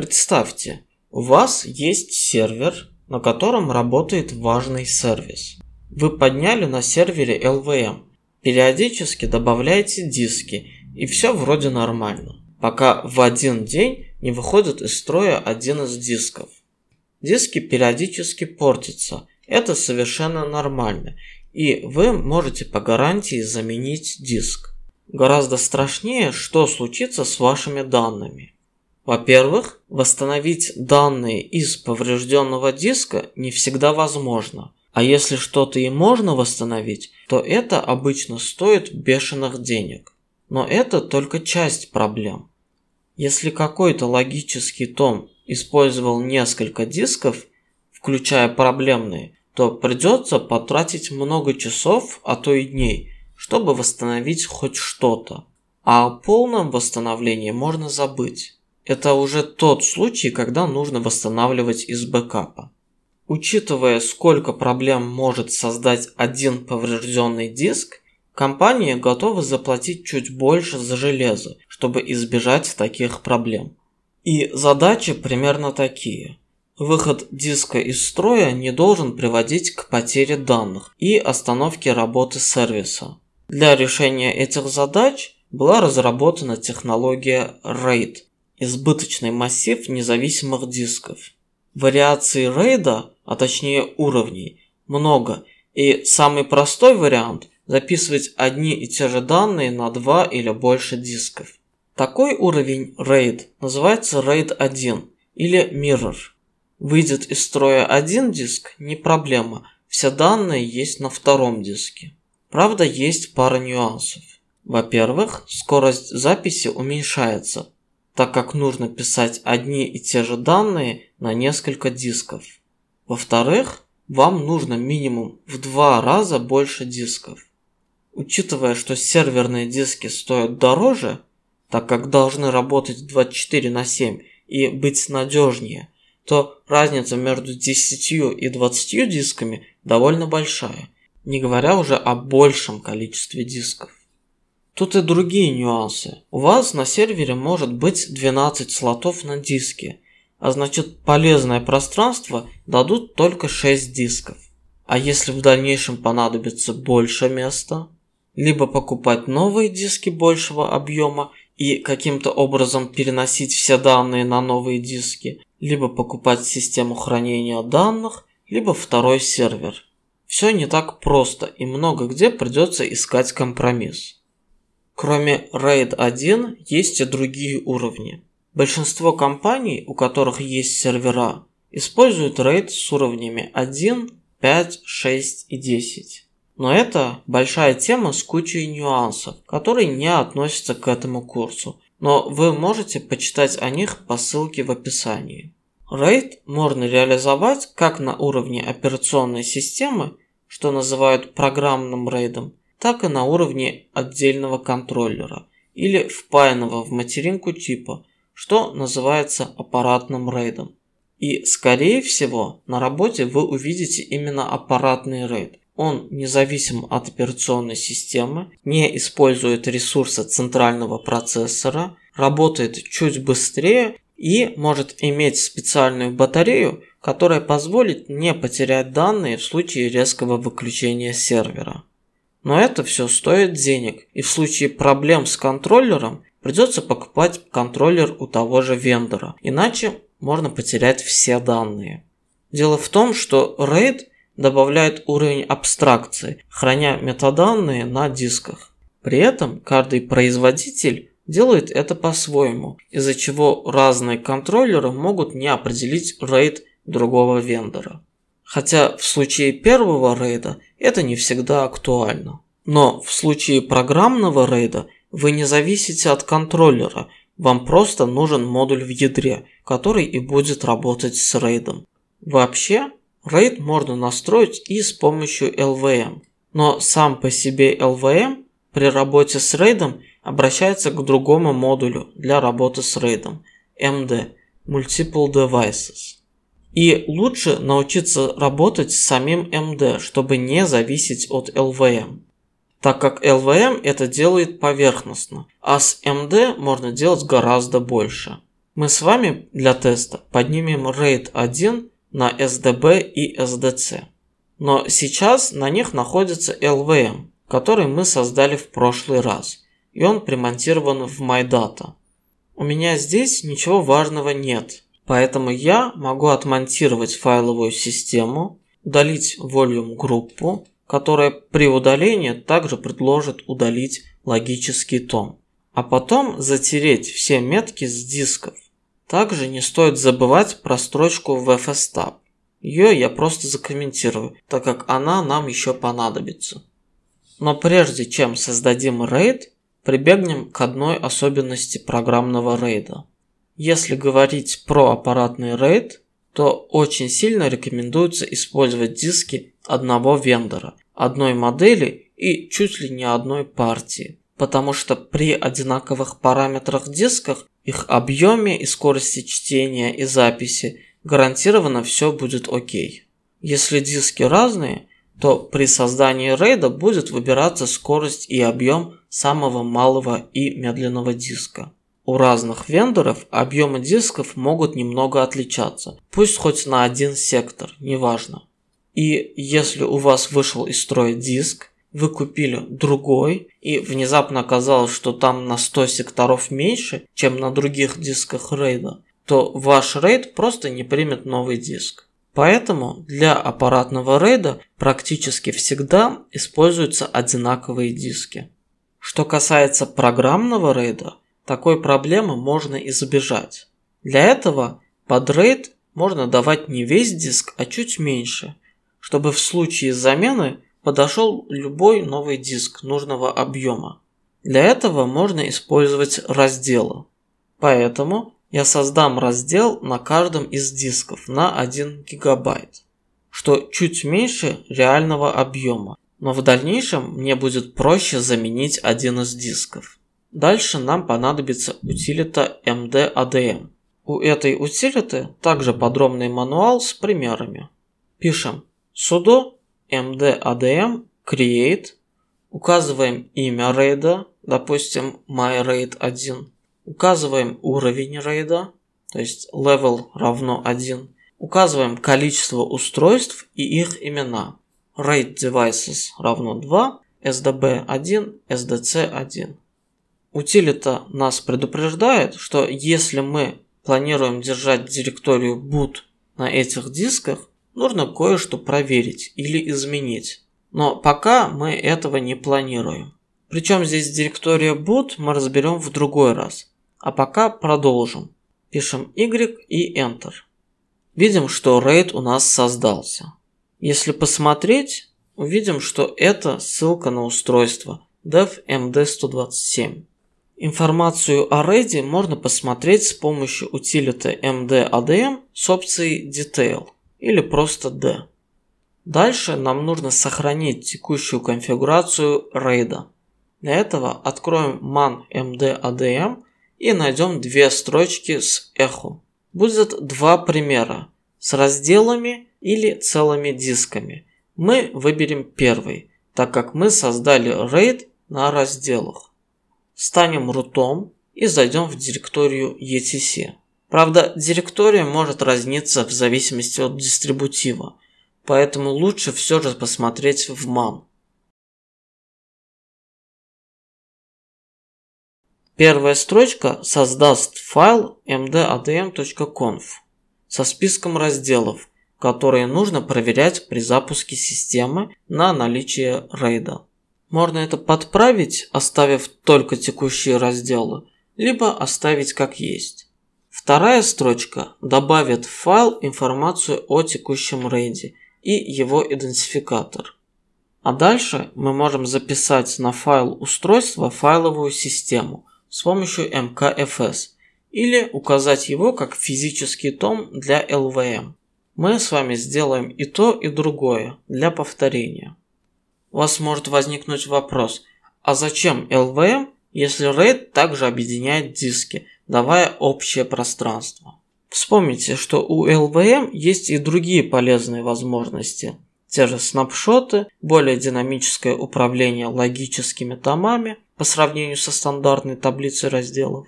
Представьте, у вас есть сервер, на котором работает важный сервис. Вы подняли на сервере LVM, периодически добавляете диски, и все вроде нормально, пока в один день не выходит из строя один из дисков. Диски периодически портятся, это совершенно нормально, и вы можете по гарантии заменить диск. Гораздо страшнее, что случится с вашими данными. Во-первых, восстановить данные из поврежденного диска не всегда возможно, а если что-то и можно восстановить, то это обычно стоит бешеных денег. Но это только часть проблем. Если какой-то логический том использовал несколько дисков, включая проблемные, то придется потратить много часов, а то и дней, чтобы восстановить хоть что-то. А о полном восстановлении можно забыть. Это уже тот случай, когда нужно восстанавливать из бэкапа. Учитывая, сколько проблем может создать один поврежденный диск, компания готова заплатить чуть больше за железо, чтобы избежать таких проблем. И задачи примерно такие. Выход диска из строя не должен приводить к потере данных и остановке работы сервиса. Для решения этих задач была разработана технология RAID избыточный массив независимых дисков. Вариаций рейда, а точнее уровней, много, и самый простой вариант – записывать одни и те же данные на два или больше дисков. Такой уровень RAID называется RAID 1 или Mirror. Выйдет из строя один диск – не проблема, все данные есть на втором диске. Правда, есть пара нюансов. Во-первых, скорость записи уменьшается, так как нужно писать одни и те же данные на несколько дисков. Во-вторых, вам нужно минимум в два раза больше дисков. Учитывая, что серверные диски стоят дороже, так как должны работать 24 на 7 и быть надежнее, то разница между 10 и 20 дисками довольно большая, не говоря уже о большем количестве дисков. Тут и другие нюансы. У вас на сервере может быть 12 слотов на диске, а значит полезное пространство дадут только 6 дисков. А если в дальнейшем понадобится больше места, либо покупать новые диски большего объема и каким-то образом переносить все данные на новые диски, либо покупать систему хранения данных, либо второй сервер. Все не так просто и много где придется искать компромисс. Кроме RAID 1 есть и другие уровни. Большинство компаний, у которых есть сервера, используют RAID с уровнями 1, 5, 6 и 10. Но это большая тема с кучей нюансов, которые не относятся к этому курсу, но вы можете почитать о них по ссылке в описании. RAID можно реализовать как на уровне операционной системы, что называют программным рейдом, так и на уровне отдельного контроллера или впаянного в материнку типа, что называется аппаратным рейдом. И скорее всего на работе вы увидите именно аппаратный рейд. Он независим от операционной системы, не использует ресурсы центрального процессора, работает чуть быстрее и может иметь специальную батарею, которая позволит не потерять данные в случае резкого выключения сервера. Но это все стоит денег, и в случае проблем с контроллером придется покупать контроллер у того же вендора, иначе можно потерять все данные. Дело в том, что RAID добавляет уровень абстракции, храня метаданные на дисках. При этом каждый производитель делает это по-своему, из-за чего разные контроллеры могут не определить RAID другого вендора хотя в случае первого рейда это не всегда актуально. Но в случае программного рейда вы не зависите от контроллера, вам просто нужен модуль в ядре, который и будет работать с рейдом. Вообще, рейд можно настроить и с помощью LVM, но сам по себе LVM при работе с рейдом обращается к другому модулю для работы с рейдом – MD – Multiple Devices. И лучше научиться работать с самим МД, чтобы не зависеть от ЛВМ. Так как ЛВМ это делает поверхностно, а с МД можно делать гораздо больше. Мы с вами для теста поднимем RAID 1 на SDB и SDC. Но сейчас на них находится LVM, который мы создали в прошлый раз, и он примонтирован в MyData. У меня здесь ничего важного нет, Поэтому я могу отмонтировать файловую систему, удалить volume группу, которая при удалении также предложит удалить логический том, а потом затереть все метки с дисков. Также не стоит забывать про строчку в FSTab. Ее я просто закомментирую, так как она нам еще понадобится. Но прежде чем создадим RAID, прибегнем к одной особенности программного рейда. Если говорить про аппаратный RAID, то очень сильно рекомендуется использовать диски одного вендора, одной модели и чуть ли не одной партии, потому что при одинаковых параметрах дисках, их объеме и скорости чтения и записи гарантированно все будет окей. Если диски разные, то при создании рейда будет выбираться скорость и объем самого малого и медленного диска у разных вендоров объемы дисков могут немного отличаться, пусть хоть на один сектор, неважно. И если у вас вышел из строя диск, вы купили другой, и внезапно оказалось, что там на 100 секторов меньше, чем на других дисках рейда, то ваш рейд просто не примет новый диск. Поэтому для аппаратного рейда практически всегда используются одинаковые диски. Что касается программного рейда, такой проблемы можно избежать. Для этого под RAID можно давать не весь диск, а чуть меньше, чтобы в случае замены подошел любой новый диск нужного объема. Для этого можно использовать разделы. Поэтому я создам раздел на каждом из дисков на 1 гигабайт, что чуть меньше реального объема, но в дальнейшем мне будет проще заменить один из дисков. Дальше нам понадобится утилита mdadm. Эм а эм. У этой утилиты также подробный мануал с примерами. Пишем sudo mdadm эм а create, указываем имя рейда, допустим myRaid1, указываем уровень рейда, то есть level равно 1, указываем количество устройств и их имена. RAID devices равно 2, SDB1, SDC1 утилита нас предупреждает, что если мы планируем держать директорию boot на этих дисках, нужно кое-что проверить или изменить. Но пока мы этого не планируем. Причем здесь директория boot мы разберем в другой раз. А пока продолжим. Пишем Y и Enter. Видим, что RAID у нас создался. Если посмотреть, увидим, что это ссылка на устройство DevMD127. Информацию о RAID можно посмотреть с помощью утилиты mdadm эм а эм с опцией Detail или просто D. Дальше нам нужно сохранить текущую конфигурацию RAID. Для этого откроем man mdadm эм а и найдем две строчки с эху. Будет два примера с разделами или целыми дисками. Мы выберем первый, так как мы создали RAID на разделах станем рутом и зайдем в директорию etc. Правда, директория может разниться в зависимости от дистрибутива, поэтому лучше все же посмотреть в MAM. Первая строчка создаст файл mdadm.conf со списком разделов, которые нужно проверять при запуске системы на наличие рейда. Можно это подправить, оставив только текущие разделы, либо оставить как есть. Вторая строчка добавит в файл информацию о текущем рейде и его идентификатор. А дальше мы можем записать на файл устройства файловую систему с помощью mkfs или указать его как физический том для LVM. Мы с вами сделаем и то, и другое для повторения у вас может возникнуть вопрос, а зачем LVM, если RAID также объединяет диски, давая общее пространство? Вспомните, что у LVM есть и другие полезные возможности. Те же снапшоты, более динамическое управление логическими томами по сравнению со стандартной таблицей разделов.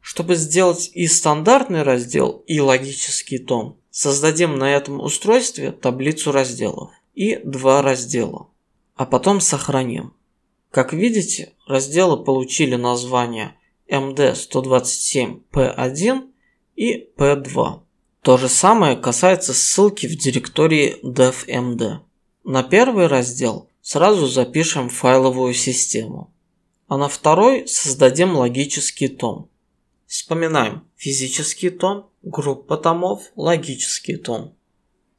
Чтобы сделать и стандартный раздел, и логический том, создадим на этом устройстве таблицу разделов и два раздела а потом сохраним. Как видите, разделы получили названия MD127P1 и P2. То же самое касается ссылки в директории devmd. Эм на первый раздел сразу запишем файловую систему, а на второй создадим логический том. Вспоминаем физический том, группа томов, логический том.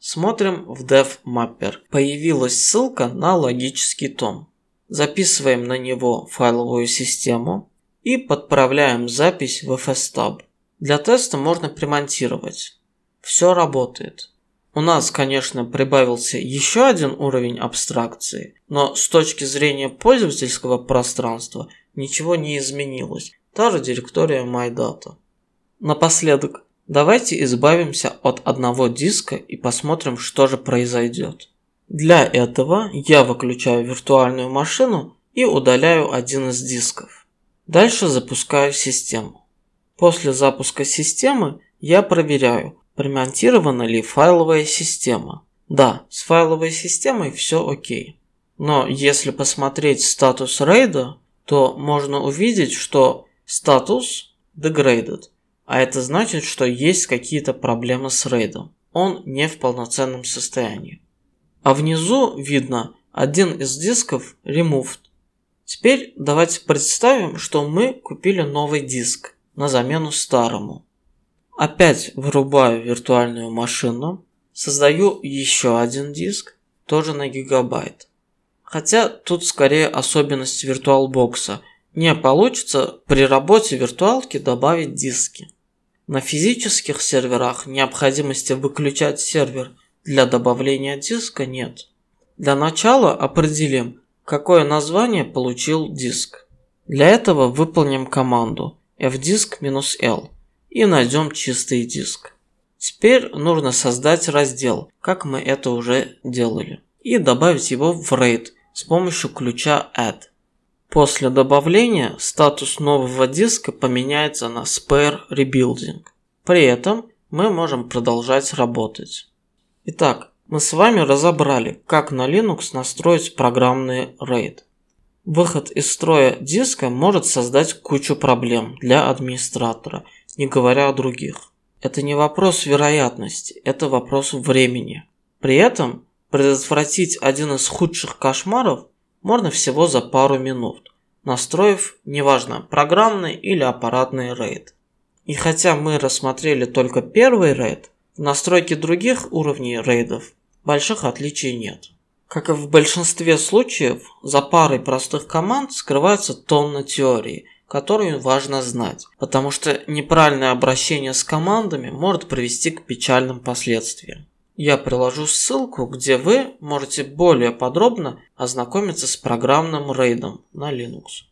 Смотрим в DevMapper. Появилась ссылка на логический том. Записываем на него файловую систему и подправляем запись в FSTab. Для теста можно примонтировать. Все работает. У нас, конечно, прибавился еще один уровень абстракции, но с точки зрения пользовательского пространства ничего не изменилось. Та же директория MyData. Напоследок, давайте избавимся от одного диска и посмотрим, что же произойдет. Для этого я выключаю виртуальную машину и удаляю один из дисков. Дальше запускаю систему. После запуска системы я проверяю, примонтирована ли файловая система. Да, с файловой системой все окей. Но если посмотреть статус рейда, то можно увидеть, что статус degraded а это значит, что есть какие-то проблемы с рейдом. Он не в полноценном состоянии. А внизу видно один из дисков removed. Теперь давайте представим, что мы купили новый диск на замену старому. Опять вырубаю виртуальную машину, создаю еще один диск, тоже на гигабайт. Хотя тут скорее особенность виртуалбокса. Не получится при работе виртуалки добавить диски. На физических серверах необходимости выключать сервер для добавления диска нет. Для начала определим, какое название получил диск. Для этого выполним команду fdisk-l и найдем чистый диск. Теперь нужно создать раздел, как мы это уже делали, и добавить его в RAID с помощью ключа add. После добавления статус нового диска поменяется на Spare Rebuilding. При этом мы можем продолжать работать. Итак, мы с вами разобрали, как на Linux настроить программный RAID. Выход из строя диска может создать кучу проблем для администратора, не говоря о других. Это не вопрос вероятности, это вопрос времени. При этом предотвратить один из худших кошмаров – можно всего за пару минут, настроив, неважно, программный или аппаратный RAID. И хотя мы рассмотрели только первый RAID, в настройке других уровней RAIDов больших отличий нет. Как и в большинстве случаев, за парой простых команд скрывается тонна теории, которую важно знать, потому что неправильное обращение с командами может привести к печальным последствиям. Я приложу ссылку, где вы можете более подробно ознакомиться с программным рейдом на Linux.